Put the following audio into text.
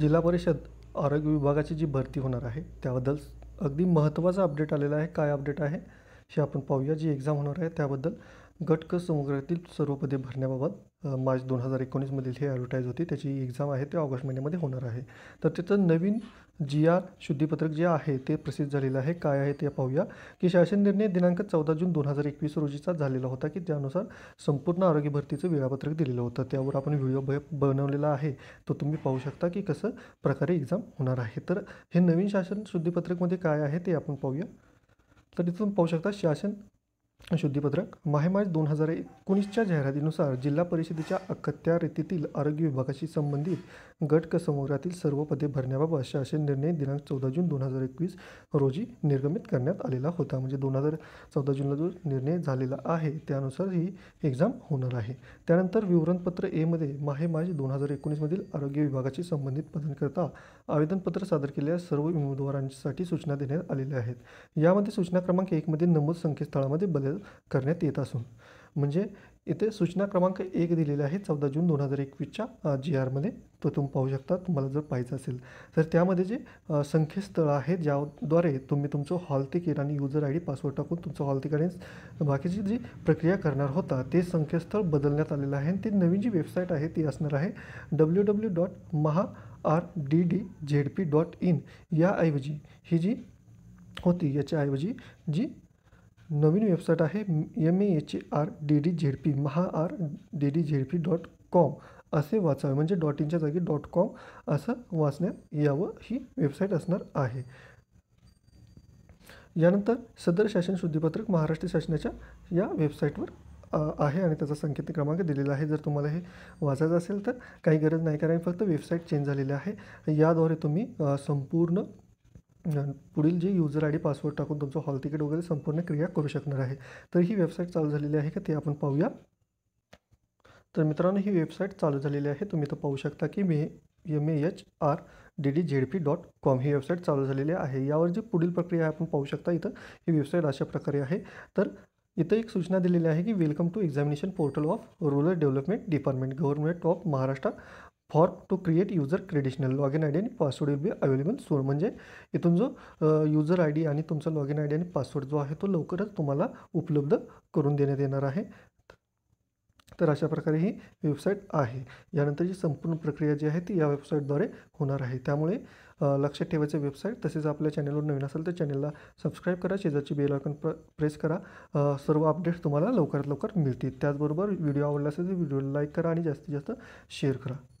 जिल्हा परिषद आरोग्य विभागाची जी भरती होणार आहे त्याबद्दल अगदी महत्त्वाचा अपडेट आलेला आहे काय अपडेट आहे हे आपण पाहूया जी एक्झाम होणार आहे त्याबद्दल गटक क समुद्रातील सर्व पदे भरण्याबाबत मार्च दोन हजार एकोणीसमधील हे ॲडव्हर्टाईज होती त्याची एक्झाम आहे ते ऑगस्ट महिन्यामध्ये होणार आहे तर त्याचं नवीन जी आर शुद्धिपत्रक जे आहे ते प्रसिद्ध झालेलं आहे काय आहे ते पाहूया की शासन निर्णय दिनांक चौदा जून दोन हजार एकवीस रोजीचा झालेला होता की त्यानुसार संपूर्ण आरोग्य भरतीचं वेळापत्रक दिलेलं होतं त्यावर आपण व्हिडिओ ब बनवलेला आहे तो तुम्ही पाहू शकता की कसं प्रकारे एक्झाम होणार आहे तर हे नवीन शासन शुद्धीपत्रकमध्ये काय आहे ते आपण पाहूया तर इथून पाहू शकता शासन शुद्धीपत्रक मार्च दोन हजार एकोणीसच्या जाहिरातीनुसार जिल्हा परिषदेच्या रीतीतील आरोग्य विभागाशी संबंधित गट क सर्व पदे भरण्याबाबत शासन निर्णय दिनांक चौदा जून दोन हजार एकवीस रोजी निर्गमित करण्यात आलेला होता म्हणजे दोन हजार चौदा जूनला जो निर्णय झालेला आहे त्यानुसार ही एक्झाम होणार आहे त्यानंतर विवरणपत्र एमध्ये मार्च दोन हजार एकोणीसमधील आरोग्य विभागाशी संबंधित पदांकरता आवेदनपत्र सादर केलेल्या सर्व उमेदवारांसाठी सूचना देण्यात आलेल्या आहेत यामध्ये सूचना क्रमांक एकमध्ये नमूद संकेतस्थळामध्ये बदल करण्यात येत सूचना क्रमांक एक दिल्ली है चौदह जून दोन हजार एकवीसच्या जी आर मे तो तुम्ही पहू शकता तुम्हारा जर पाहिजे असेल तर त्यामध्ये जे संकेतस्थळ आहे ज्याद्वारे तुम्ही तुमचं हॉल तिकीट आणि युजर आय डी पासवर्ड टाकून तुम हॉल तिकीट बाकी बाकीची जी प्रक्रिया करना होता ते संकेतस्थळ बदलण्यात आलेलं आहे नवीन जी वेबसाइट है ती असणार आहे W W dot Maha R D D Z P dot in याऐवजी हि जी होती याच्याऐवजी जी नवीन वेबसाईट आहे M A H R D D Z P Maha R D D Z P dot com असे वाचावे म्हणजे डॉट इनच्या जागी डॉट कॉम असं वाचण्यात यावं ही वेबसाईट असणार आहे यानंतर सदर शासन शुद्धीपत्रक महाराष्ट्र शासनाच्या या वेबसाईटवर आहे आणि त्याचा संकेत क्रमांक दिलेला आहे जर तुम्हाला हे वाचायचं असेल तर काही गरज नाही कारण फक्त वेबसाईट चेंज झालेली आहे याद्वारे तुम्ही संपूर्ण पुढील जे यूजर आय डी पासवर्ड टाकून तुमचं हॉल तिकीट वगैरे संपूर्ण क्रिया करू शकणार आहे तर ही वेबसाईट चालू झालेली आहे का ते आपण पाहूया तर मित्रांनो ही वेबसाईट चालू झालेली आहे तुम्ही तर पाहू शकता की मी M A H R D D Z P dot com ही वेबसाईट चालू झालेली आहे यावर जी पुढील प्रक्रिया आपण पाहू शकता इथं ही वेबसाईट अशा प्रकारे आहे तर इथं एक सूचना दिलेली आहे की welcome to examination portal of rural development department government of Maharashtra for to create user credential log in I D and password will be available सोड म्हणजे इथून जो यूजर आई डी आणि log in I D and password जो है तो लवकरच तुम्हारा उपलब्ध करूँ देना येणार आहे तर अशा प्रकारे ही है आहे जी संपूर्ण प्रक्रिया जी है ती या वेबसाइट वेबसाईटद्वारे होणार आहे त्यामुळे लक्षात ठेवायचं वेबसाइट तसेज आप चैनल नवीन असेल तो चैनल सब्सक्राइब करा शेजारची बेल आयकॉन प्र प्रेस करा सर्व अपडेट्स तुम्हारा लवकर लवकर मिलती तो व्हिडिओ वीडियो आवला वीडियो लाइक करा और जास्तीत जास्त शेयर करा